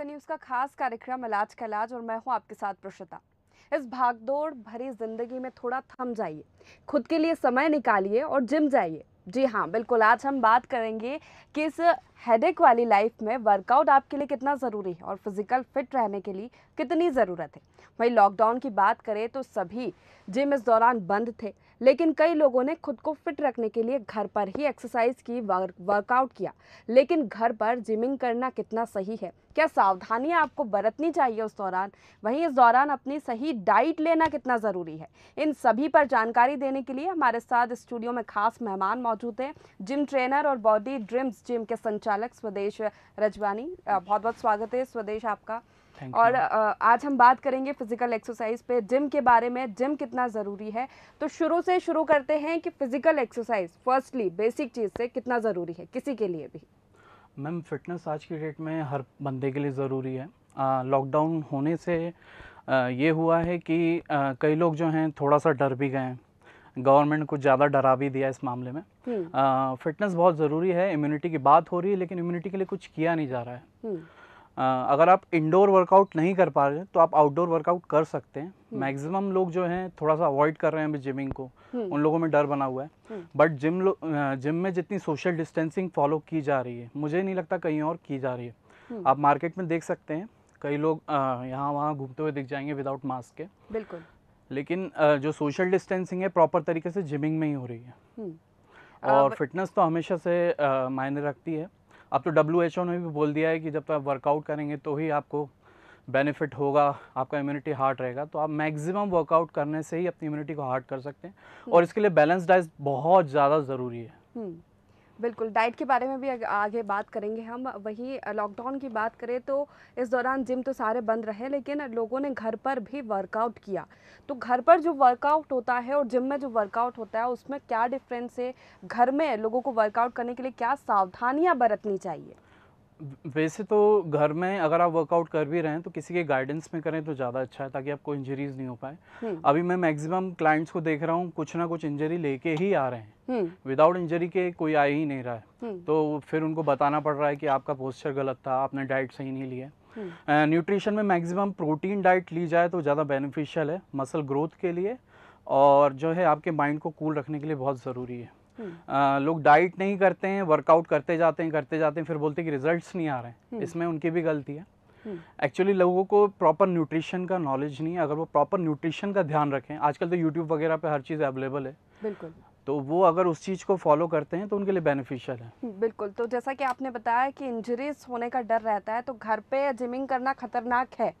आपका न्यूज़ का खास कार्यक्रम इलाज का इलाज और मैं हूं आपके साथ प्रशिता इस भागदौड़ भरी जिंदगी में थोड़ा थम जाइए खुद के लिए समय निकालिए और जिम जाइए जी हाँ बिल्कुल आज हम बात करेंगे कि इस हेडेक वाली लाइफ में वर्कआउट आपके लिए कितना ज़रूरी है और फिज़िकल फिट रहने के लिए कितनी ज़रूरत है वहीं लॉकडाउन की बात करें तो सभी जिम इस दौरान बंद थे लेकिन कई लोगों ने खुद को फिट रखने के लिए घर पर ही एक्सरसाइज की वर्क वर्कआउट किया लेकिन घर पर जिमिंग करना कितना सही है क्या सावधानियां आपको बरतनी चाहिए उस दौरान वहीं इस दौरान अपनी सही डाइट लेना कितना ज़रूरी है इन सभी पर जानकारी देने के लिए हमारे साथ स्टूडियो में खास मेहमान मौजूद हैं जिम ट्रेनर और बॉडी ड्रिम्स जिम के संचालक संचालक स्वदेश रजवानी बहुत बहुत स्वागत है स्वदेश आपका और आज हम बात करेंगे फिजिकल एक्सरसाइज पे जिम के बारे में जिम कितना ज़रूरी है तो शुरू से शुरू करते हैं कि फिजिकल एक्सरसाइज फर्स्टली बेसिक चीज़ से कितना ज़रूरी है किसी के लिए भी मैम फिटनेस आज की डेट में हर बंदे के लिए ज़रूरी है लॉकडाउन होने से आ, ये हुआ है कि आ, कई लोग जो हैं थोड़ा सा डर भी गए हैं गवर्नमेंट को ज़्यादा डरा भी दिया इस मामले में हम्म। फिटनेस बहुत ज़रूरी है इम्यूनिटी की बात हो रही है लेकिन इम्यूनिटी के लिए कुछ किया नहीं जा रहा है हम्म। आ, अगर आप इंडोर वर्कआउट नहीं कर पा रहे तो आप आउटडोर वर्कआउट कर सकते हैं मैक्सिमम लोग जो हैं थोड़ा सा अवॉइड कर रहे हैं अभी जिमिंग को हम्म। उन लोगों में डर बना हुआ है बट जिम जिम में जितनी सोशल डिस्टेंसिंग फॉलो की जा रही है मुझे नहीं लगता कहीं और की जा रही है आप मार्केट में देख सकते हैं कई लोग यहाँ वहाँ घूमते हुए दिख जाएंगे विदाउट मास्क के बिल्कुल लेकिन जो सोशल डिस्टेंसिंग है प्रॉपर तरीके से जिमिंग में ही हो रही है हम्म। और फिटनेस तो हमेशा से मायने रखती है अब तो डब्ल्यू एच ओ ने भी बोल दिया है कि जब तक आप वर्कआउट करेंगे तो ही आपको बेनिफिट होगा आपका इम्यूनिटी हार्ड रहेगा तो आप मैक्सिमम वर्कआउट करने से ही अपनी इम्यूनिटी को हार्ड कर सकते हैं हम्म। और इसके लिए बैलेंस डाइट बहुत ज़्यादा ज़रूरी है हम्म। बिल्कुल डाइट के बारे में भी आगे बात करेंगे हम वहीं लॉकडाउन की बात करें तो इस दौरान जिम तो सारे बंद रहे लेकिन लोगों ने घर पर भी वर्कआउट किया तो घर पर जो वर्कआउट होता है और जिम में जो वर्कआउट होता है उसमें क्या डिफरेंस है घर में लोगों को वर्कआउट करने के लिए क्या सावधानियाँ बरतनी चाहिए वैसे तो घर में अगर आप वर्कआउट कर भी रहे हैं तो किसी के गाइडेंस में करें तो ज़्यादा अच्छा है ताकि आपको इंजरीज नहीं हो पाए हम्म। अभी मैं मैक्सिमम क्लाइंट्स को देख रहा हूँ कुछ ना कुछ इंजरी लेके ही आ रहे हैं विदाउट हम्म। इंजरी के कोई आ ही नहीं रहा है हम्म। तो फिर उनको बताना पड़ रहा है कि आपका पोस्चर गलत था आपने डाइट सही नहीं लिया न्यूट्रिशन में मैक्सिमम प्रोटीन डाइट ली जाए तो ज़्यादा बेनिफिशियल है मसल ग्रोथ के लिए और जो है आपके माइंड को कूल रखने के लिए बहुत ज़रूरी है लोग डाइट नहीं करते हैं वर्कआउट करते जाते हैं करते जाते हैं फिर बोलते हैं कि रिजल्ट्स नहीं आ रहे हैं हम्म। इसमें उनकी भी गलती है एक्चुअली हम्म। लोगों को प्रॉपर न्यूट्रिशन का नॉलेज नहीं है अगर वो प्रॉपर न्यूट्रिशन का ध्यान रखें आजकल तो यूट्यूब वगैरह पे हर चीज़ अवेलेबल है बिल्कुल तो वो अगर उस चीज़ को फॉलो करते हैं तो उनके लिए बेनिफिशियल है हम्म, बिल्कुल तो जैसा कि आपने बताया कि इंजरीज होने का डर रहता है तो घर पे जिमिंग करना खतरनाक है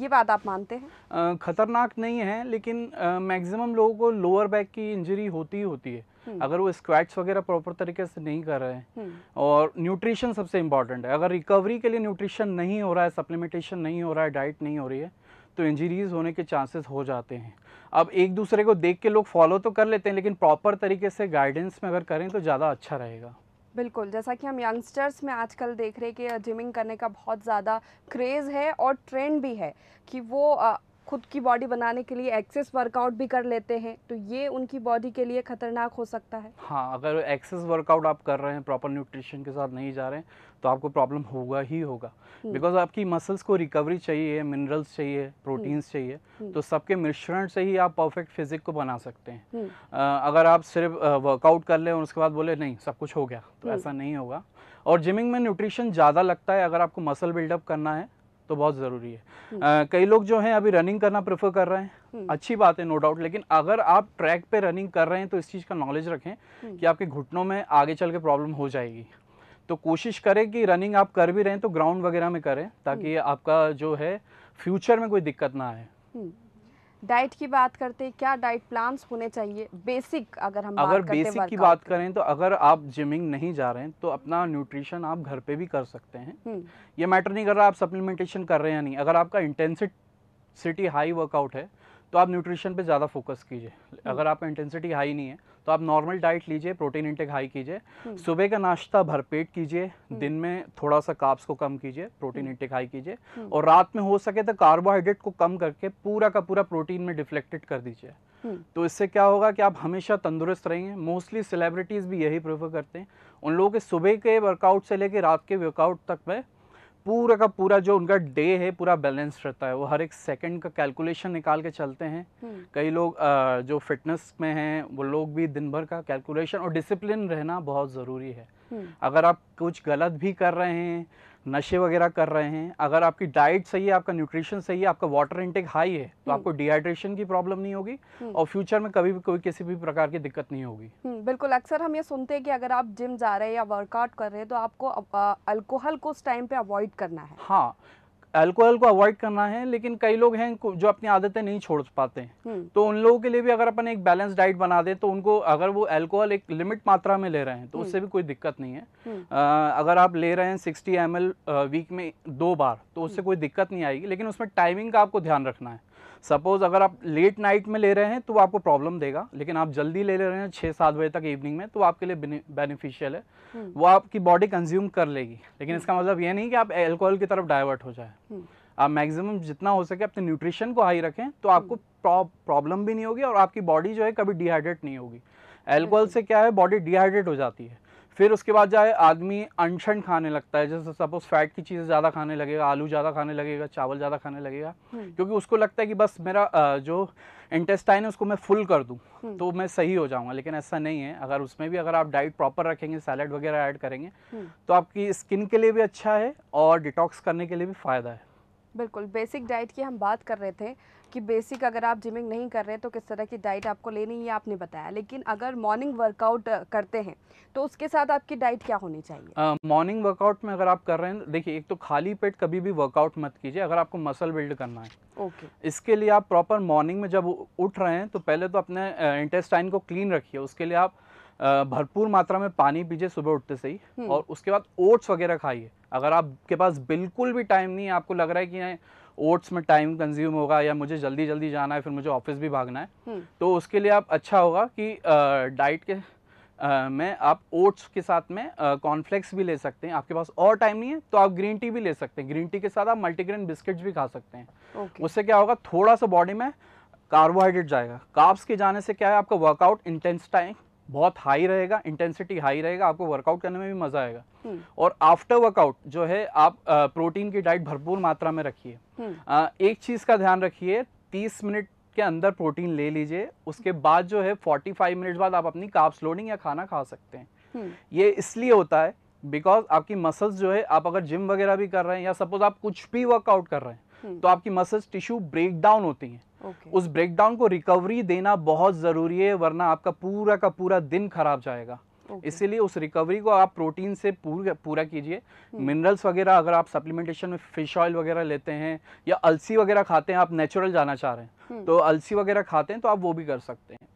ये बात आप मानते हैं ख़तरनाक नहीं है लेकिन मैक्सिमम लोगों को लोअर बैक की इंजरी होती ही होती है हम्म। अगर वो स्क्वैट्स वगैरह प्रॉपर तरीके से नहीं कर रहे हैं हम्म। और न्यूट्रिशन सबसे इंपॉर्टेंट है अगर रिकवरी के लिए न्यूट्रिशन नहीं हो रहा है सप्लीमेंटेशन नहीं हो रहा है डाइट नहीं हो रही है तो इंजरीज होने के चांसेस हो जाते हैं अब एक दूसरे को देख के लोग फॉलो तो कर लेते हैं लेकिन प्रॉपर तरीके से गाइडेंस में अगर करें तो ज़्यादा अच्छा रहेगा बिल्कुल जैसा कि हम यंगस्टर्स में आजकल देख रहे हैं कि जिमिंग करने का बहुत ज़्यादा क्रेज़ है और ट्रेंड भी है कि वो खुद की बॉडी बनाने के लिए एक्सेस वर्कआउट भी कर लेते हैं तो ये उनकी बॉडी के लिए खतरनाक हो सकता है हाँ अगर एक्सेस वर्कआउट आप कर रहे हैं प्रॉपर न्यूट्रिशन के साथ नहीं जा रहे हैं तो आपको प्रॉब्लम होगा ही होगा बिकॉज हम्म। आपकी मसल्स को रिकवरी चाहिए मिनरल्स चाहिए प्रोटीन्स हम्म। चाहिए हम्म। तो सबके मिश्रण से ही आप परफेक्ट फिजिक को बना सकते हैं अगर आप सिर्फ वर्कआउट कर लें और उसके बाद बोले नहीं सब कुछ हो गया तो ऐसा नहीं होगा और जिमिंग में न्यूट्रिशन ज़्यादा लगता है अगर आपको मसल बिल्डअप करना है तो बहुत ज़रूरी है हम्म। कई लोग जो हैं अभी रनिंग करना प्रेफर कर रहे हैं हम्म। अच्छी बात है नो डाउट लेकिन अगर आप ट्रैक पे रनिंग कर रहे हैं तो इस चीज़ का नॉलेज रखें हम्म। कि आपके घुटनों में आगे चल के प्रॉब्लम हो जाएगी तो कोशिश करें कि रनिंग आप कर भी रहें तो ग्राउंड वगैरह में करें ताकि आपका जो है फ्यूचर में कोई दिक्कत ना आए डाइट की बात करते हैं क्या डाइट प्लान्स होने चाहिए बेसिक अगर हम अगर बात बेसिक की बात करें तो अगर आप जिमिंग नहीं जा रहे हैं तो अपना न्यूट्रिशन आप घर पे भी कर सकते हैं हम्म। ये मैटर नहीं कर रहा आप सप्लीमेंटेशन कर रहे हैं या नहीं अगर आपका इंटेंसिटी हाई वर्कआउट है तो आप न्यूट्रिशन पे ज़्यादा फोकस कीजिए हम्म। अगर आपका इंटेंसिटी हाई नहीं है तो आप नॉर्मल डाइट लीजिए प्रोटीन इंटेक हाई कीजिए हम्म। सुबह का नाश्ता भरपेट कीजिए हम्म। दिन में थोड़ा सा काप्स को कम कीजिए प्रोटीन इंटेक हाई कीजिए हम्म। और रात में हो सके तो कार्बोहाइड्रेट को कम करके पूरा का पूरा प्रोटीन में डिफ्लेक्टेड कर दीजिए तो इससे क्या होगा कि आप हमेशा तंदुरुस्त रहेंगे मोस्टली सेलिब्रिटीज़ भी यही प्रेफर करते हैं उन लोगों के सुबह के वर्कआउट से लेकर रात के वर्कआउट तक में पूरा का पूरा जो उनका डे है पूरा बैलेंस रहता है वो हर एक सेकंड का कैलकुलेशन निकाल के चलते हैं हम्म। कई लोग जो फिटनेस में हैं वो लोग भी दिन भर का कैलकुलेशन और डिसिप्लिन रहना बहुत ज़रूरी है हम्म। अगर आप कुछ गलत भी कर रहे हैं नशे वगैरह कर रहे हैं अगर आपकी डाइट सही है आपका न्यूट्रिशन सही है आपका वाटर इंटेक हाई है तो हम्म। आपको डिहाइड्रेशन की प्रॉब्लम नहीं होगी हम्म। और फ्यूचर में कभी भी कोई किसी भी प्रकार की दिक्कत नहीं होगी हम्म, बिल्कुल अक्सर हम ये सुनते हैं कि अगर आप जिम जा रहे हैं या वर्कआउट कर रहे हैं तो आपको अल्कोहल को उस टाइम पे अवॉइड करना है हाँ अल्कोहल को अवॉइड करना है लेकिन कई लोग हैं जो अपनी आदतें नहीं छोड़ पाते हैं हम्म। तो उन लोगों के लिए भी अगर अपन एक बैलेंस डाइट बना दें तो उनको अगर वो अल्कोहल एक लिमिट मात्रा में ले रहे हैं तो हम्म। उससे भी कोई दिक्कत नहीं है आ, हम्म। अगर आप ले रहे हैं सिक्सटी एम वीक में दो बार तो उससे कोई दिक्कत नहीं आएगी लेकिन उसमें टाइमिंग का आपको ध्यान रखना है सपोज़ अगर आप लेट नाइट में ले रहे हैं तो आपको प्रॉब्लम देगा लेकिन आप जल्दी ले ले रहे हैं छः सात बजे तक इवनिंग में तो आपके लिए बेनिफिशियल है हम्म। वो आपकी बॉडी कंज्यूम कर लेगी लेकिन इसका मतलब ये नहीं कि आप एल्कोहल की तरफ डाइवर्ट हो जाए हम्म। आप मैक्सिमम जितना हो सके अपने न्यूट्रिशन को हाई रखें तो आपको प्रॉब्लम हम्म। भी नहीं होगी और आपकी बॉडी जो है कभी डिहाइड्रेट नहीं होगी एल्कोहल से क्या है बॉडी डिहाइड्रेट हो जाती है फिर उसके बाद जाए आदमी अनशन खाने लगता है जैसे सपोज फैट की चीज़ें ज़्यादा खाने लगेगा आलू ज़्यादा खाने लगेगा चावल ज़्यादा खाने लगेगा हम्म। क्योंकि उसको लगता है कि बस मेरा जो इंटेस्टाइन है उसको मैं फुल कर दूँ हम्म। तो मैं सही हो जाऊँगा लेकिन ऐसा नहीं है अगर उसमें भी अगर आप डाइट प्रॉपर रखेंगे सैलड वगैरह ऐड करेंगे हम्म। तो आपकी स्किन के लिए भी अच्छा है और डिटॉक्स करने के लिए भी फ़ायदा है बिल्कुल बेसिक डाइट की हम बात कर रहे थे कि बेसिक अगर आप जिमिंग नहीं कर रहे तो किस तरह की डाइट आपको लेनी है आपने बताया लेकिन अगर मॉर्निंग वर्कआउट करते हैं तो उसके साथ आपकी डाइट क्या होनी चाहिए मॉर्निंग uh, वर्कआउट में अगर आप कर रहे हैं देखिए एक तो खाली पेट कभी भी वर्कआउट मत कीजिए अगर आपको मसल बिल्ड करना है ओके okay. इसके लिए आप प्रॉपर मॉर्निंग में जब उठ रहे हैं तो पहले तो अपने इंटेस्टाइन को क्लीन रखिए उसके लिए आप भरपूर मात्रा में पानी पीजिए सुबह उठते से ही हम्म। और उसके बाद ओट्स वगैरह खाइए अगर आपके पास बिल्कुल भी टाइम नहीं है आपको लग रहा है कि ओट्स में टाइम कंज्यूम होगा या मुझे जल्दी जल्दी जाना है फिर मुझे ऑफिस भी भागना है हम्म। तो उसके लिए आप अच्छा होगा कि डाइट के में आप ओट्स के साथ में कॉर्नफ्लेक्स भी ले सकते हैं आपके पास और टाइम नहीं है तो आप ग्रीन टी भी ले सकते हैं ग्रीन टी के साथ आप मल्टीग्रेन बिस्किट्स भी खा सकते हैं okay. उससे क्या होगा थोड़ा सा बॉडी में कार्बोहाइड्रेट जाएगा कार्ब्स के जाने से क्या है आपका वर्कआउट इंटेंस टाइम बहुत हाई रहेगा इंटेंसिटी हाई रहेगा आपको वर्कआउट करने में भी मजा आएगा हम्म। और आफ्टर वर्कआउट जो है आप प्रोटीन की डाइट भरपूर मात्रा में रखिए हम्म। एक चीज का ध्यान रखिए तीस मिनट के अंदर प्रोटीन ले लीजिए उसके बाद जो है 45 मिनट बाद आप अपनी काप्स लोडिंग या खाना खा सकते हैं हम्म। ये इसलिए होता है बिकॉज आपकी मसल्स जो है आप अगर जिम वगैरह भी कर रहे हैं या सपोज आप कुछ भी वर्कआउट कर रहे हैं हम्म। तो आपकी मसल्स टिश्यू ब्रेक डाउन होती हैं okay. उस ब्रेक डाउन को रिकवरी देना बहुत ज़रूरी है वरना आपका पूरा का पूरा दिन खराब जाएगा Okay. इसीलिए उस रिकवरी को आप प्रोटीन से पूरा पूरा कीजिए हम्म। मिनरल्स वगैरह अगर आप सप्लीमेंटेशन में फिश ऑयल वगैरह लेते हैं या अलसी वगैरह खाते हैं आप नेचुरल जाना चाह रहे हैं हम्म। तो अलसी वगैरह खाते हैं तो आप वो भी कर सकते हैं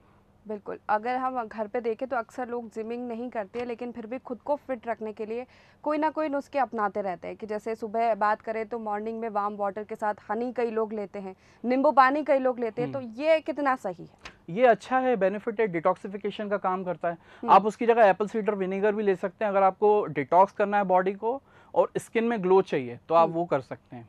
बिल्कुल अगर हम घर पे देखें तो अक्सर लोग जिमिंग नहीं करते हैं लेकिन फिर भी खुद को फिट रखने के लिए कोई ना कोई नुस्खे अपनाते रहते हैं कि जैसे सुबह बात करें तो मॉर्निंग में वार्म वाटर के साथ हनी कई लोग लेते हैं नींबू पानी कई लोग लेते हैं तो हम्म। ये कितना सही है ये अच्छा है बेनिफिट है डिटॉक्सिफिकेशन का काम करता है हम्म। आप उसकी जगह एप्पल सीडर विनेगर भी ले सकते हैं अगर आपको डिटॉक्स करना है बॉडी को और स्किन में ग्लो चाहिए तो आप हम्म। वो कर सकते हैं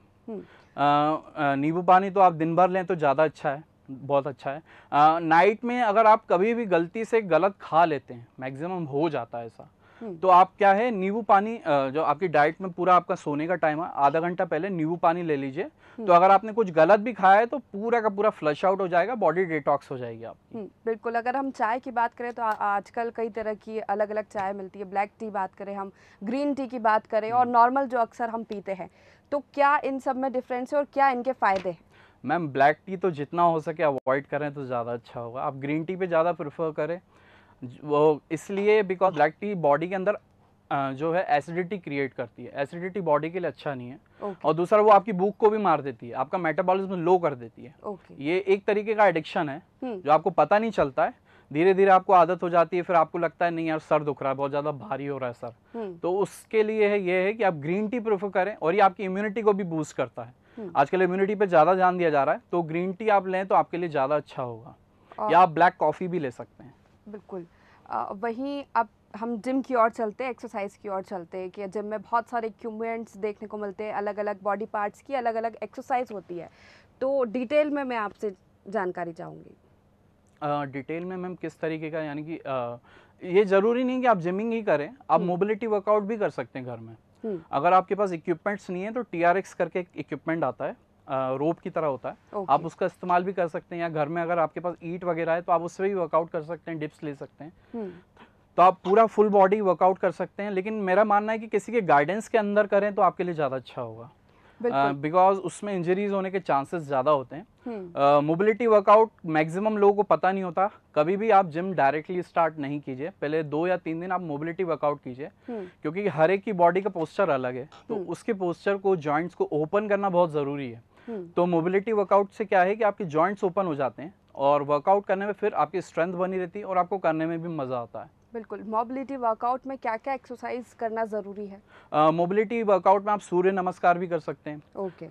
नींबू पानी तो आप दिन भर लें तो ज़्यादा अच्छा है बहुत अच्छा है आ, नाइट में अगर आप कभी भी गलती से गलत खा लेते हैं मैक्सिमम हो जाता है ऐसा हम्म। तो आप क्या है नींबू पानी जो आपकी डाइट में पूरा आपका सोने का टाइम है आधा घंटा पहले नींबू पानी ले लीजिए हम्म। तो अगर आपने कुछ गलत भी खाया है तो पूरा का पूरा फ्लश आउट हो जाएगा बॉडी डिटॉक्स हो जाएगी आपकी हम्म, बिल्कुल अगर हम चाय की बात करें तो आजकल कई तरह की अलग अलग चाय मिलती है ब्लैक टी बात करें हम ग्रीन टी की बात करें और नॉर्मल जो अक्सर हम पीते हैं तो क्या इन सब में डिफरेंस है और क्या इनके फ़ायदे हैं मैम ब्लैक टी तो जितना हो सके अवॉइड करें तो ज़्यादा अच्छा होगा आप ग्रीन टी पे ज़्यादा प्रेफर करें वो इसलिए बिकॉज ब्लैक टी बॉडी के अंदर जो है एसिडिटी क्रिएट करती है एसिडिटी बॉडी के लिए अच्छा नहीं है okay. और दूसरा वो आपकी भूख को भी मार देती है आपका मेटाबॉलिज्म लो कर देती है okay. ये एक तरीके का एडिक्शन है हम्म। जो आपको पता नहीं चलता है धीरे धीरे आपको आदत हो जाती है फिर आपको लगता है नहीं यार सर दुख रहा है बहुत ज़्यादा भारी हो रहा है सर हम्म। तो उसके लिए है ये है कि आप ग्रीन टी प्रेफर करें और ये आपकी इम्यूनिटी को भी बूस्ट करता है हम्म। आजकल इम्यूनिटी पे ज़्यादा ध्यान दिया जा रहा है तो ग्रीन टी आप लें तो आपके लिए ज़्यादा अच्छा होगा या आप ब्लैक कॉफ़ी भी ले सकते हैं बिल्कुल वहीं अब हम जिम की ओर चलते हैं एक्सरसाइज की ओर चलते हैं कि जिम में बहुत सारे इक्वमेंट्स देखने को मिलते हैं अलग अलग बॉडी पार्ट्स की अलग अलग एक्सरसाइज होती है तो डिटेल में मैं आपसे जानकारी चाहूँगी डिटेल में मैम किस तरीके का यानी कि आ, ये ज़रूरी नहीं कि आप जिमिंग ही करें आप मोबिलिटी हम्म। वर्कआउट भी कर सकते हैं घर में हम्म। अगर आपके पास इक्विपमेंट्स नहीं है तो टी करके एक इक्विपमेंट आता है रोप की तरह होता है okay. आप उसका इस्तेमाल भी कर सकते हैं या घर में अगर आपके पास ईट वगैरह है तो आप उससे भी वर्कआउट कर सकते हैं डिप्स ले सकते हैं हम्म। तो आप पूरा फुल बॉडी वर्कआउट कर सकते हैं लेकिन मेरा मानना है कि किसी के गाइडेंस के अंदर करें तो आपके लिए ज़्यादा अच्छा होगा बिकॉज uh, उसमें इंजरीज होने के चांसेस ज़्यादा होते हैं मोबिलिटी वर्कआउट मैक्सिमम लोगों को पता नहीं होता कभी भी आप जिम डायरेक्टली स्टार्ट नहीं कीजिए पहले दो या तीन दिन आप मोबिलिटी वर्कआउट कीजिए हम्म। क्योंकि हर एक की बॉडी का पोस्चर अलग है तो हम्म। उसके पोस्चर को जॉइंट्स को ओपन करना बहुत ज़रूरी है हम्म। तो मोबिलिटी वर्कआउट से क्या है कि आपके जॉइंट्स ओपन हो जाते हैं और वर्कआउट करने में फिर आपकी स्ट्रेंथ बनी रहती है और आपको करने में भी मज़ा आता है बिल्कुल मोबिलिटी वर्कआउट में क्या क्या एक्सरसाइज करना ज़रूरी है मोबिलिटी uh, वर्कआउट में आप सूर्य नमस्कार भी कर सकते हैं ओके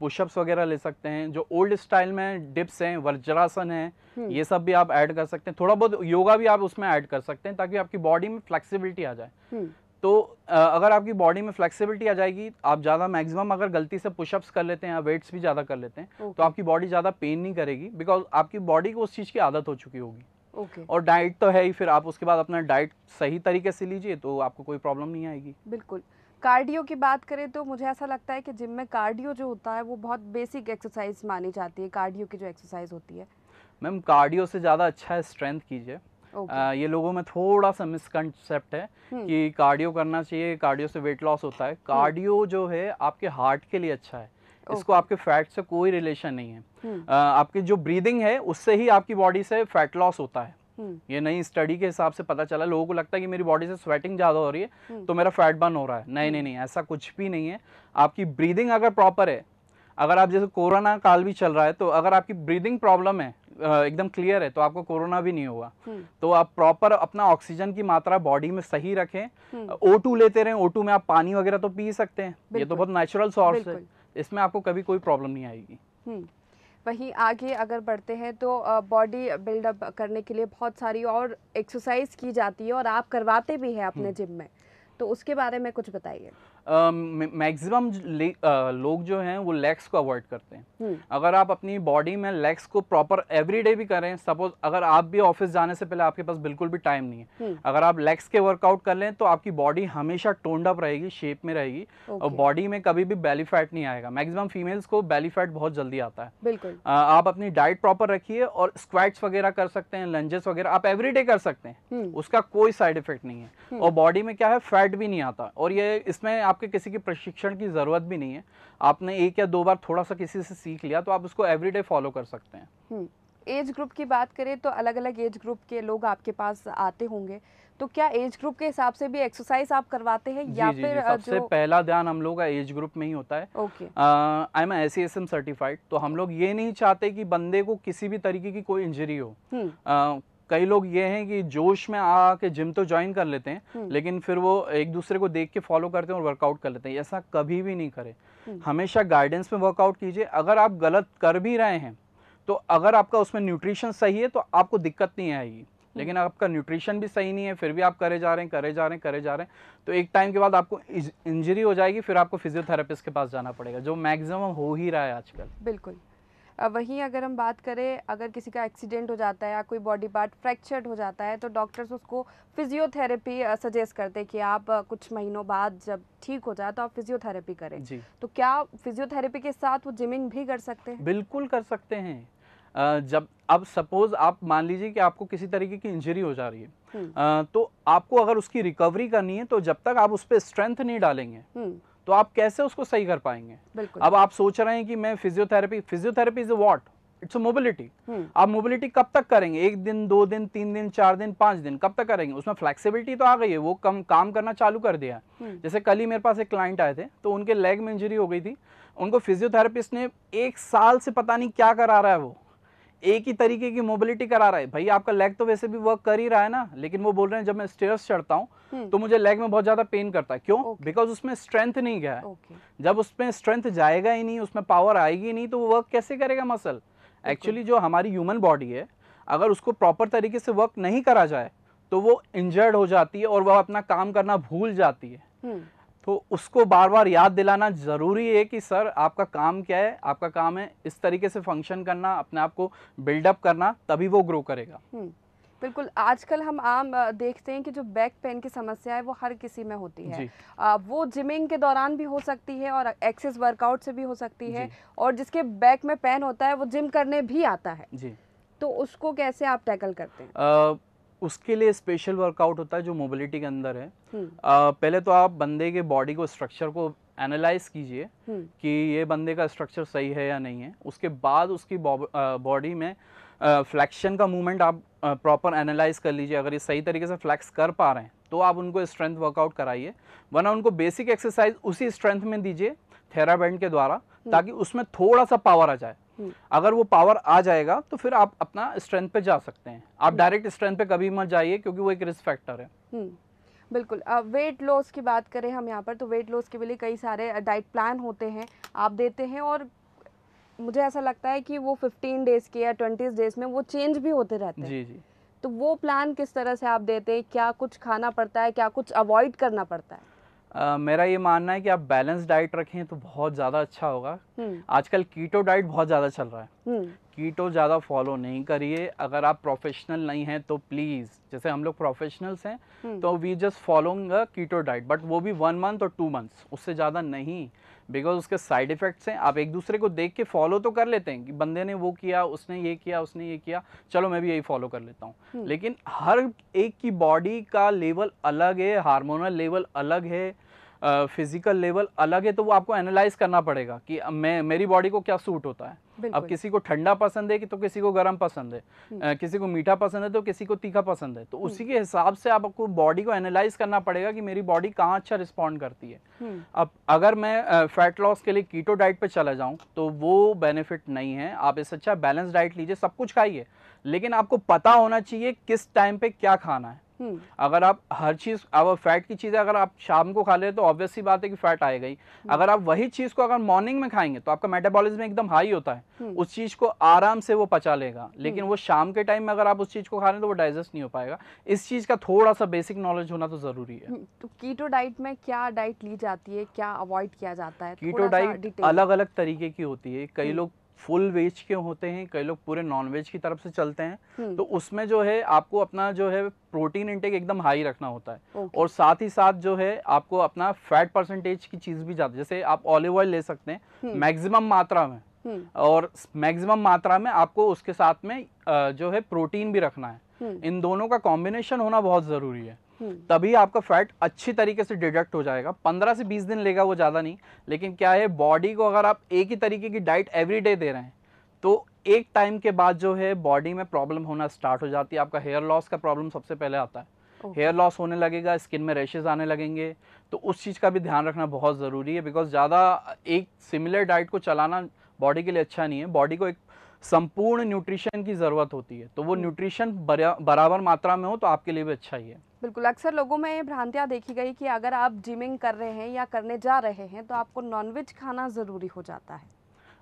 पुशअप्स वगैरह ले सकते हैं जो ओल्ड स्टाइल में डिप्स हैं वज्रासन है हम्म। ये सब भी आप ऐड कर सकते हैं थोड़ा बहुत योगा भी आप उसमें ऐड कर सकते हैं ताकि आपकी बॉडी में फ्लेक्सीबिलिटी आ जाए हुँ. हम्म। तो अगर आपकी बॉडी में फ्लेक्सिबिलिटी आ जाएगी आप ज़्यादा मैक्सिमम अगर गलती से पुशअप्स कर लेते हैं या वेट्स भी ज़्यादा कर लेते हैं तो okay. तो आपकी बॉडी ज़्यादा पेन नहीं करेगी बिकॉज आपकी बॉडी को उस चीज़ की आदत हो चुकी होगी okay. और डाइट तो है ही फिर आप उसके बाद अपना डाइट सही तरीके से लीजिए तो आपको कोई प्रॉब्लम नहीं आएगी बिल्कुल कार्डियो की बात करें तो मुझे ऐसा लगता है कि जिम में कार्डियो जो होता है वो बहुत बेसिक एक्सरसाइज मानी जाती है कार्डियो की जो एक्सरसाइज होती है मैम कार्डियो से ज़्यादा अच्छा है स्ट्रेंथ कीजिए Okay. आ, ये लोगों में थोड़ा सा मिसकनसेप्ट है हम्म। कि कार्डियो करना चाहिए कार्डियो से वेट लॉस होता है हम्म। कार्डियो जो है आपके हार्ट के लिए अच्छा है इसको आपके फैट से कोई रिलेशन नहीं है हम्म। आपकी जो ब्रीदिंग है उससे ही आपकी बॉडी से फैट लॉस होता है हम्म। ये नई स्टडी के हिसाब से पता चला लोगों को लगता है कि मेरी बॉडी से स्वेटिंग ज़्यादा हो रही है हम्म। तो मेरा फैट बर्न हो रहा है नहीं नहीं नहीं ऐसा कुछ भी नहीं है आपकी ब्रीदिंग अगर प्रॉपर है अगर आप जैसे कोरोना काल भी चल रहा है तो अगर आपकी ब्रीदिंग प्रॉब्लम है एकदम क्लियर है तो आपको कोरोना भी नहीं होगा तो आप प्रॉपर अपना ऑक्सीजन की मात्रा बॉडी में सही रखें ओ लेते रहें ओ में आप पानी वगैरह तो पी सकते हैं ये तो बहुत नेचुरल सोर्स है इसमें आपको कभी कोई प्रॉब्लम नहीं आएगी हम्म, वहीं आगे अगर बढ़ते हैं तो बॉडी बिल्डअप करने के लिए बहुत सारी और एक्सरसाइज की जाती है और आप करवाते भी हैं अपने जिम हम्म। में तो उसके बारे में कुछ बताइए मैक्सिमम लोग जो हैं वो लेग्स को अवॉइड करते हैं हम्म। अगर आप अपनी बॉडी में लेग्स को प्रॉपर एवरीडे भी करें सपोज अगर आप भी ऑफिस जाने से पहले आपके पास बिल्कुल भी टाइम नहीं है हम्म। अगर आप लेग्स के वर्कआउट कर लें तो आपकी बॉडी हमेशा टोन्ड अप रहेगी शेप में रहेगी okay. और बॉडी में कभी भी बेली फैट नहीं आएगा मैक्सिमम फीमेल्स को बेली फैट बहुत जल्दी आता है बिल्कुल आप अपनी डाइट प्रॉपर रखिए और स्क्वैट्स वगैरह कर सकते हैं लंजेस वगैरह आप एवरीडे कर सकते हैं हम्म। उसका कोई साइड इफेक्ट नहीं है और बॉडी में क्या है फैट भी नहीं आता और ये इसमें आप आपके किसी की प्रशिक्षण की ज़रूरत भी नहीं है आपने एक या दो बार थोड़ा सा किसी से सीख लिया तो आप उसको एवरीडे फॉलो कर सकते हैं एज हम्म, ग्रुप की बात करें तो अलग अलग एज ग्रुप के लोग आपके पास आते होंगे तो क्या एज ग्रुप के हिसाब से भी एक्सरसाइज आप करवाते हैं या जी, फिर जी, सबसे जो... पहला ध्यान हम लोग का एज ग्रुप में ही होता है okay I am S M certified तो हम लोग ये नहीं चाहते कि बंदे को किसी भी तरीके की कोई इंजरी हो हम्म। कई लोग ये हैं कि जोश में आके जिम तो ज्वाइन कर लेते हैं हम्म। लेकिन फिर वो एक दूसरे को देख के फॉलो करते हैं और वर्कआउट कर लेते हैं ऐसा कभी भी नहीं करें हम्म। हमेशा गाइडेंस में वर्कआउट कीजिए अगर आप गलत कर भी रहे हैं तो अगर आपका उसमें न्यूट्रिशन सही है तो आपको दिक्कत नहीं आएगी हम्म। लेकिन आपका न्यूट्रिशन भी सही नहीं है फिर भी आप करे जा रहे हैं करे जा रहे हैं करे जा रहे हैं तो एक टाइम के बाद आपको इंजरी हो जाएगी फिर आपको फिजियोथेरेपिस्ट के पास जाना पड़ेगा जो मैक्सिमम हो ही रहा है आजकल बिल्कुल वहीं अगर हम बात करें अगर किसी का एक्सीडेंट हो जाता है या कोई बॉडी पार्ट फ्रैक्चर्ड हो जाता है तो डॉक्टर्स उसको फिजियोथेरेपी सजेस्ट करते हैं कि आप कुछ महीनों बाद जब ठीक हो जाए तो आप फिजियोथेरेपी करें तो क्या फिजियोथेरेपी के साथ वो जिमिंग भी कर सकते हैं बिल्कुल कर सकते हैं जब अब सपोज आप मान लीजिए कि आपको किसी तरीके की इंजरी हो जा रही है तो आपको अगर उसकी रिकवरी करनी है तो जब तक आप उस पर स्ट्रेंथ नहीं डालेंगे तो आप कैसे उसको सही कर पाएंगे अब आप सोच रहे हैं कि मैं physiotherapy physiotherapy is what it's mobility आप मोबिलिटी कब तक करेंगे एक दिन दो दिन तीन दिन चार दिन पांच दिन कब तक करेंगे उसमें फ्लेक्सिबिलिटी तो आ गई है वो कम काम करना चालू कर दिया हम्म। जैसे कल ही मेरे पास एक क्लाइंट आए थे तो उनके लेग में इंजरी हो गई थी उनको फिजियोथेरेपिस्ट ने एक साल से पता नहीं क्या करा रहा है वो एक ही तरीके की मोबिलिटी करा रहा है भाई आपका लेग तो वैसे भी वर्क कर ही रहा है ना लेकिन वो बोल रहे हैं जब मैं स्टेयर्स चढ़ता हूँ हम्म। तो मुझे लेग में बहुत ज्यादा पेन करता है क्यों बिकॉज okay. उसमें स्ट्रेंथ नहीं गया है okay. जब उसमें स्ट्रेंथ जाएगा ही नहीं उसमें पावर आएगी नहीं तो वो वर्क कैसे करेगा मसल एक्चुअली okay. जो हमारी ह्यूमन बॉडी है अगर उसको प्रॉपर तरीके से वर्क नहीं करा जाए तो वो इंजर्ड हो जाती है और वह अपना काम करना भूल जाती है हम्म। तो उसको बार बार याद दिलाना ज़रूरी है कि सर आपका काम क्या है आपका काम है इस तरीके से फंक्शन करना अपने आप को बिल्डअप करना तभी वो ग्रो करेगा हम्म, बिल्कुल आजकल हम आम देखते हैं कि जो बैक पेन की समस्या है वो हर किसी में होती है आ, वो जिमिंग के दौरान भी हो सकती है और एक्सेस वर्कआउट से भी हो सकती है और जिसके बैक में पेन होता है वो जिम करने भी आता है जी तो उसको कैसे आप टैकल करते हैं आ, उसके लिए स्पेशल वर्कआउट होता है जो मोबिलिटी के अंदर है आ, हम्म। पहले तो आप बंदे के बॉडी को स्ट्रक्चर को एनालाइज कीजिए हम्म। कि ये बंदे का स्ट्रक्चर सही है या नहीं है उसके बाद उसकी बॉडी में फ्लैक्शन का मूवमेंट आप प्रॉपर एनालाइज कर लीजिए अगर ये सही तरीके से फ्लैक्स कर पा रहे हैं तो आप उनको स्ट्रेंथ वर्कआउट कराइए वरना उनको बेसिक एक्सरसाइज उसी स्ट्रेंथ में दीजिए थेराबैंड के द्वारा हम्म। ताकि उसमें थोड़ा सा पावर आ जाए हम्म। अगर वो पावर आ जाएगा तो फिर आप अपना स्ट्रेंथ पे जा सकते हैं आप डायरेक्ट हम्म। स्ट्रेंथ पे कभी मत जाइए क्योंकि वो एक रिस्क फैक्टर है हम्म। बिल्कुल वेट लॉस की बात करें हम यहाँ पर तो वेट लॉस के लिए कई सारे डाइट प्लान होते हैं आप देते हैं और मुझे ऐसा लगता है कि वो फिफ्टीन डेज के या ट्वेंटी डेज में वो चेंज भी होते रहते हैं जी जी तो वो प्लान किस तरह से आप देते हैं क्या कुछ खाना पड़ता है क्या कुछ अवॉइड करना पड़ता है मेरा ये मानना है कि आप बैलेंस डाइट रखें तो बहुत ज़्यादा अच्छा होगा हम्म। आजकल कीटो डाइट बहुत ज़्यादा चल रहा है हम्म। कीटो ज़्यादा फॉलो नहीं करिए अगर आप प्रोफेशनल नहीं हैं तो प्लीज़ जैसे हम लोग प्रोफेशनल्स हैं हम्म। तो we just following a keto diet but वो भी वन मंथ और टू मंथ्स उससे ज़्यादा नहीं बिकॉज उसके साइड इफ़ेक्ट्स हैं आप एक दूसरे को देख के फॉलो तो कर लेते हैं कि बंदे ने वो किया उसने ये किया उसने ये किया चलो मैं भी यही फॉलो कर लेता हूँ हम्म। लेकिन हर एक की बॉडी का लेवल अलग है हार्मोनल लेवल अलग है फिजिकल लेवल अलग है तो वो आपको एनालाइज करना पड़ेगा कि मैं मेरी बॉडी को क्या सूट होता है अब किसी को ठंडा पसंद है कि तो किसी को गर्म पसंद है आ, हम्म। किसी को मीठा पसंद है तो किसी को तीखा पसंद है तो हम्म। उसी के हिसाब से आपको बॉडी को एनालाइज करना पड़ेगा कि मेरी बॉडी कहाँ अच्छा रिस्पॉन्ड करती है हम्म। अब अगर मैं फैट लॉस के लिए कीटो डाइट पर चला जाऊँ तो वो बेनिफिट नहीं है आप इससे अच्छा बैलेंस डाइट लीजिए सब कुछ खाइए लेकिन आपको पता होना चाहिए किस टाइम पे क्या खाना है हम्म। अगर आप हर चीज़ अब फैट की चीज़ें अगर आप शाम को खा ले तो ऑब्वियस बात है कि फैट आएगा ही हम्म। अगर आप वही चीज़ को अगर मॉर्निंग में खाएंगे तो आपका मेटाबॉलिज्म एकदम हाई होता है हम्म। उस चीज़ को आराम से वो पचा लेगा लेकिन वो शाम के टाइम में अगर आप उस चीज़ को खा रहे तो वो डाइजेस्ट नहीं हो पाएगा इस चीज़ का थोड़ा सा बेसिक नॉलेज होना तो ज़रूरी है तो कीटो डाइट में क्या डाइट ली जाती है क्या अवॉइड किया जाता है कीटो डाइट अलग अलग तरीके की होती है कई लोग फुल वेज के होते हैं कई लोग पूरे नॉन वेज की तरफ से चलते हैं हम्म। तो उसमें जो है आपको अपना जो है प्रोटीन इंटेक एकदम हाई रखना होता है और साथ ही साथ जो है आपको अपना फैट परसेंटेज की चीज़ भी ज़्यादा जैसे आप ऑलिव ऑयल ले सकते हैं मैक्सिमम मात्रा में हम्म। और मैक्सिमम मात्रा में आपको उसके साथ में जो है प्रोटीन भी रखना है हम्म। इन दोनों का कॉम्बिनेशन होना बहुत ज़रूरी है तभी आपका फैट अच्छी तरीके से डिडक्ट हो जाएगा पंद्रह से बीस दिन लेगा वो ज़्यादा नहीं लेकिन क्या है बॉडी को अगर आप एक ही तरीके की डाइट एवरी डे दे रहे हैं तो एक टाइम के बाद जो है बॉडी में प्रॉब्लम होना स्टार्ट हो जाती है आपका हेयर लॉस का प्रॉब्लम सबसे पहले आता है हेयर लॉस होने लगेगा स्किन में रैशेज आने लगेंगे तो उस चीज़ का भी ध्यान रखना बहुत ज़रूरी है बिकॉज ज़्यादा एक सिमिलर डाइट को चलाना बॉडी के लिए अच्छा नहीं है बॉडी को एक संपूर्ण न्यूट्रिशन की ज़रूरत होती है तो वो न्यूट्रिशन hmm. बराबर मात्रा में हो तो आपके लिए भी अच्छा ही है बिल्कुल अक्सर लोगों में ये भ्रांतियाँ देखी गई कि अगर आप जिमिंग कर रहे हैं या करने जा रहे हैं तो आपको नॉनवेज खाना ज़रूरी हो जाता है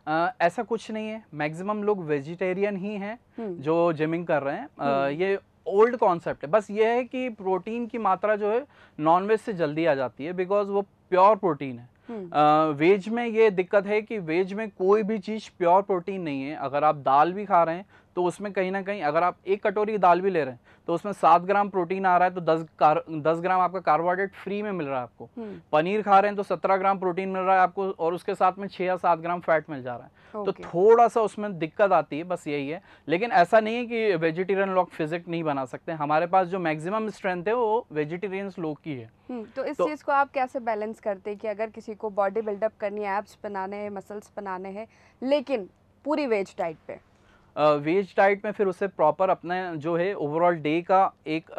आ, ऐसा कुछ नहीं है मैक्सिमम लोग वेजिटेरियन ही हैं हम्म। जो जिमिंग कर रहे हैं आ, हम्म। ये ओल्ड कॉन्सेप्ट है बस ये है कि प्रोटीन की मात्रा जो है नॉनवेज से जल्दी आ जाती है बिकॉज वो प्योर प्रोटीन है आ, हम्म। वेज में ये दिक्कत है कि वेज में कोई भी चीज़ प्योर प्रोटीन नहीं है अगर आप दाल भी खा रहे हैं तो उसमें कहीं ना कहीं अगर आप एक कटोरी दाल भी ले रहे हैं तो उसमें सात ग्राम प्रोटीन आ रहा है तो दस कार, दस ग्राम आपका कार्बोहाइड्रेट फ्री में मिल रहा है आपको हम्म। पनीर खा रहे हैं तो सत्रह ग्राम प्रोटीन मिल रहा है आपको और उसके साथ में छः या सात ग्राम फैट मिल जा रहा है तो थोड़ा सा उसमें दिक्कत आती है बस यही है लेकिन ऐसा नहीं है कि वेजिटेरियन लोग फिजिक नहीं बना सकते हमारे पास जो मैक्सिमम स्ट्रेंथ है वो वेजिटेरियंस लोग की है हम्म, तो इस तो, चीज़ को आप कैसे बैलेंस करते हैं कि अगर किसी को बॉडी बिल्डअप करनी है एब्स बनाने हैं मसल्स बनाने हैं लेकिन पूरी वेज डाइट पे वेज डाइट में फिर उसे प्रॉपर अपने जो है ओवरऑल डे का एक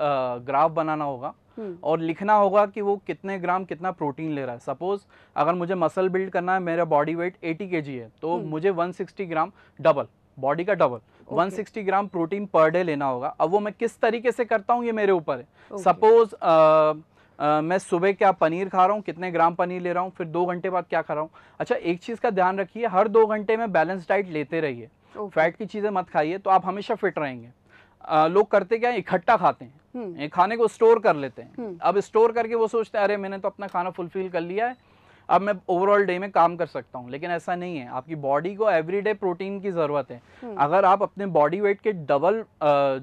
ग्राफ बनाना होगा हम्म। और लिखना होगा कि वो कितने ग्राम कितना प्रोटीन ले रहा है सपोज अगर मुझे मसल बिल्ड करना है मेरा बॉडी वेट 80 के है तो हम्म। मुझे 160 ग्राम डबल बॉडी का double okay. 160 gram protein per day लेना होगा अब वो मैं किस तरीके से करता हूँ ये मेरे ऊपर है सपोज मैं सुबह क्या पनीर खा रहा हूँ कितने ग्राम पनीर ले रहा हूँ फिर दो घंटे बाद क्या खा रहा हूँ अच्छा एक चीज़ का ध्यान रखिए हर दो घंटे में बैलेंस डाइट लेते रहिए फैट की चीज़ें मत खाइए तो आप हमेशा फिट रहेंगे लोग करते क्या इकट्ठा खाते हैं हम्म। खाने को स्टोर कर लेते हैं हम्म। अब स्टोर करके वो सोचते हैं अरे मैंने तो अपना खाना फुलफिल कर लिया है अब मैं ओवरऑल डे में काम कर सकता हूँ लेकिन ऐसा नहीं है आपकी बॉडी को एवरीडे प्रोटीन की ज़रूरत है हम्म। अगर आप अपने बॉडी वेट के डबल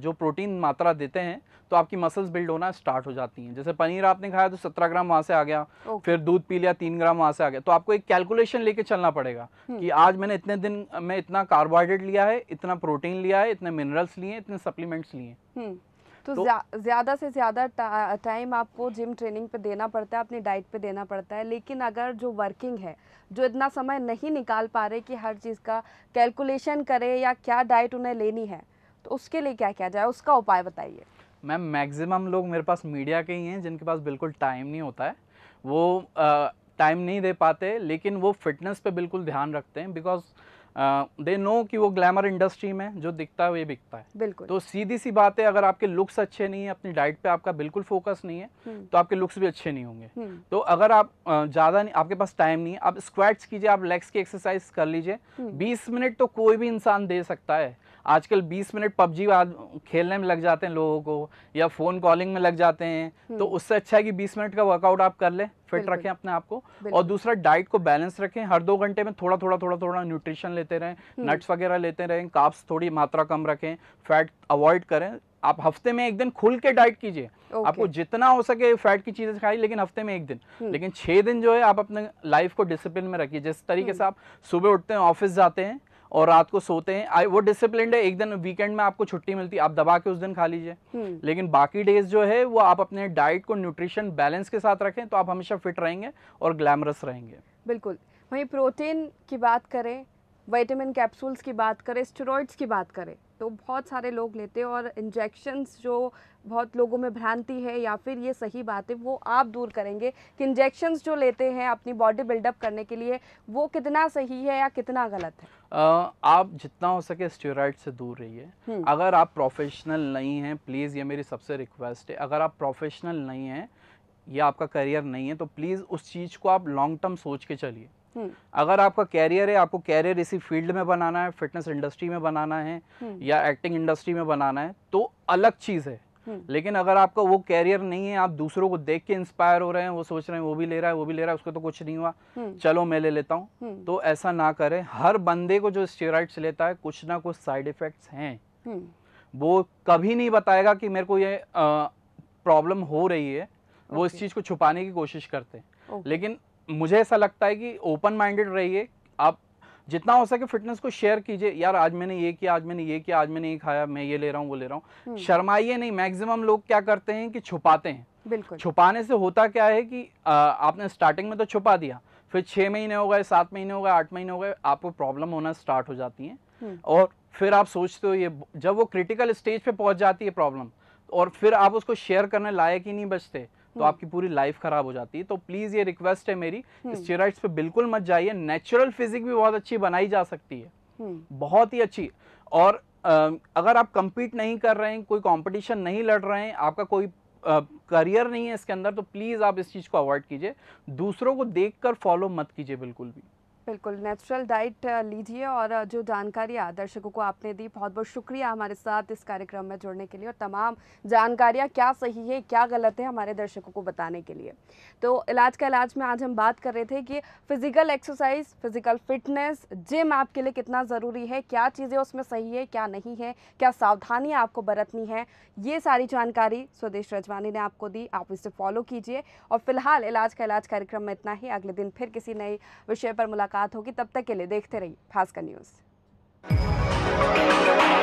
जो प्रोटीन मात्रा देते हैं तो आपकी मसल्स बिल्ड होना स्टार्ट हो जाती हैं जैसे पनीर आपने खाया तो सत्रह ग्राम वहाँ से आ गया फिर दूध पी लिया तीन ग्राम वहाँ से आ गया तो आपको एक कैलकुलेशन लेके चलना पड़ेगा हम्म। कि आज मैंने इतने दिन में इतना कार्बोहाइड्रेट लिया है इतना प्रोटीन लिया है इतने मिनरल्स लिए इतने सप्लीमेंट्स लिए हम्म। तो, तो ज़्यादा से ज़्यादा टाइम आपको जिम ट्रेनिंग पे देना पड़ता है अपनी डाइट पे देना पड़ता है लेकिन अगर जो वर्किंग है जो इतना समय नहीं निकाल पा रहे कि हर चीज़ का कैलकुलेशन करें या क्या डाइट उन्हें लेनी है तो उसके लिए क्या किया जाए उसका उपाय बताइए मैम मैक्सिमम लोग मेरे पास मीडिया के ही हैं जिनके पास बिल्कुल टाइम नहीं होता है वो टाइम नहीं दे पाते लेकिन वो फिटनेस पे बिल्कुल ध्यान रखते हैं बिकॉज दे नो कि वो ग्लैमर इंडस्ट्री में जो दिखता है वही बिकता है बिल्कुल तो सीधी सी बात है अगर आपके लुक्स अच्छे नहीं है अपनी डाइट पे आपका बिल्कुल फोकस नहीं है हम्म। तो आपके लुक्स भी अच्छे नहीं होंगे हम्म। तो अगर आप ज़्यादा नहीं आपके पास टाइम नहीं है आप स्क्वाट्स कीजिए आप लेग्स की एक्सरसाइज कर लीजिए हम्म। बीस मिनट तो कोई भी इंसान दे सकता है आजकल 20 मिनट पबजी खेलने में लग जाते हैं लोगों को या फ़ोन कॉलिंग में लग जाते हैं तो उससे अच्छा है कि 20 मिनट का वर्कआउट आप कर लें फिट रखें अपने आप को और दूसरा डाइट को बैलेंस रखें हर दो घंटे में थोड़ा थोड़ा थोड़ा थोड़ा न्यूट्रिशन लेते रहें हम्म। नट्स वगैरह लेते रहें काप्स थोड़ी मात्रा कम रखें फैट अवॉइड करें आप हफ्ते में एक दिन खुल के डाइट कीजिए okay. आपको जितना हो सके फैट की चीजें खाई लेकिन हफ्ते में एक दिन हम्म। लेकिन छह दिन जो है आप अपने लाइफ को डिसिप्लिन में रखिए जिस तरीके हम्म। से आप सुबह उठते हैं ऑफिस जाते हैं और रात को सोते हैं वो डिसिप्लिन है एक दिन वीकेंड में आपको छुट्टी मिलती है आप दबा के उस दिन खा लीजिए हम्म। लेकिन बाकी डेज जो है वो आप अपने डाइट को न्यूट्रिशन बैलेंस के साथ रखें तो आप हमेशा फिट रहेंगे और ग्लैमरस रहेंगे बिल्कुल वहीं प्रोटीन की बात करें वाइटामिन कैप्सूल्स की बात करें स्टेरॉइड्स की बात करें तो बहुत सारे लोग लेते हैं और इंजेक्शन्स जो बहुत लोगों में भ्रांति है या फिर ये सही बात है वो आप दूर करेंगे कि इंजेक्शन्स जो लेते हैं अपनी बॉडी बिल्डअप करने के लिए वो कितना सही है या कितना गलत है आ, आप जितना हो सके स्टेराइड से दूर रहिए हम्म। अगर आप प्रोफेशनल नहीं हैं प्लीज़ ये मेरी सबसे रिक्वेस्ट है अगर आप प्रोफेशनल नहीं हैं या आपका करियर नहीं है तो प्लीज़ उस चीज़ को आप लॉन्ग टर्म सोच के चलिए हम्म। अगर आपका कैरियर है आपको कैरियर इसी फील्ड में बनाना है फिटनेस इंडस्ट्री में बनाना है हम्म। या एक्टिंग इंडस्ट्री में बनाना है तो अलग चीज़ है हम्म। लेकिन अगर आपका वो कैरियर नहीं है आप दूसरों को देख के इंस्पायर हो रहे हैं वो सोच रहे हैं वो भी ले रहा है वो भी ले रहा है उसको तो कुछ नहीं हुआ चलो मैं ले लेता हूँ तो ऐसा ना करें हर बंदे को जो स्टेराइड्स लेता है कुछ ना कुछ साइड इफेक्ट्स हैं वो कभी नहीं बताएगा कि मेरे को ये प्रॉब्लम हो रही है वो इस चीज़ को छुपाने की कोशिश करते हैं लेकिन मुझे ऐसा लगता है कि ओपन माइंडेड रहिए आप जितना हो सके फिटनेस को शेयर कीजिए यार आज मैंने ये किया आज मैंने ये किया आज मैंने ये खाया मैं ये ले रहा हूँ वो ले रहा हूँ हम्म। शर्माइए नहीं मैक्सिमम लोग क्या करते हैं कि छुपाते हैं बिल्कुल छुपाने से होता क्या है कि आ, आपने स्टार्टिंग में तो छुपा दिया फिर छः महीने हो गए सात महीने हो गए आठ महीने हो गए आपको प्रॉब्लम होना स्टार्ट हो जाती है हम्म। और फिर आप सोचते हो ये जब वो क्रिटिकल स्टेज पे पहुंच जाती है प्रॉब्लम और फिर आप उसको शेयर करने लायक ही नहीं बचते तो आपकी पूरी लाइफ खराब हो जाती है तो प्लीज ये रिक्वेस्ट है मेरी स्टेराइड्स हम्म। पे बिल्कुल मत जाइए नेचुरल फिजिक भी बहुत अच्छी बनाई जा सकती है हम्म। बहुत ही अच्छी और अगर आप कम्पीट नहीं कर रहे हैं कोई कंपटीशन नहीं लड़ रहे हैं आपका कोई करियर नहीं है इसके अंदर तो प्लीज़ आप इस चीज़ को अवॉइड कीजिए दूसरों को देखकर फॉलो मत कीजिए बिल्कुल भी बिल्कुल नेचुरल डाइट लीजिए और जो जानकारियाँ दर्शकों को आपने दी बहुत बहुत शुक्रिया हमारे साथ इस कार्यक्रम में जुड़ने के लिए और तमाम जानकारियाँ क्या सही है क्या गलत है हमारे दर्शकों को बताने के लिए तो इलाज का इलाज में आज हम बात कर रहे थे कि physical exercise physical fitness gym आपके लिए कितना ज़रूरी है क्या चीज़ें उसमें सही है क्या नहीं है क्या सावधानियाँ आपको बरतनी है ये सारी जानकारी स्वदेश रजवानी ने आपको दी आप इसे फॉलो कीजिए और फिलहाल इलाज का इलाज कार्यक्रम में इतना ही अगले दिन फिर किसी नई विषय पर मुलाकात मुलाकात होगी तब तक के लिए देखते रहिए भास्कर न्यूज़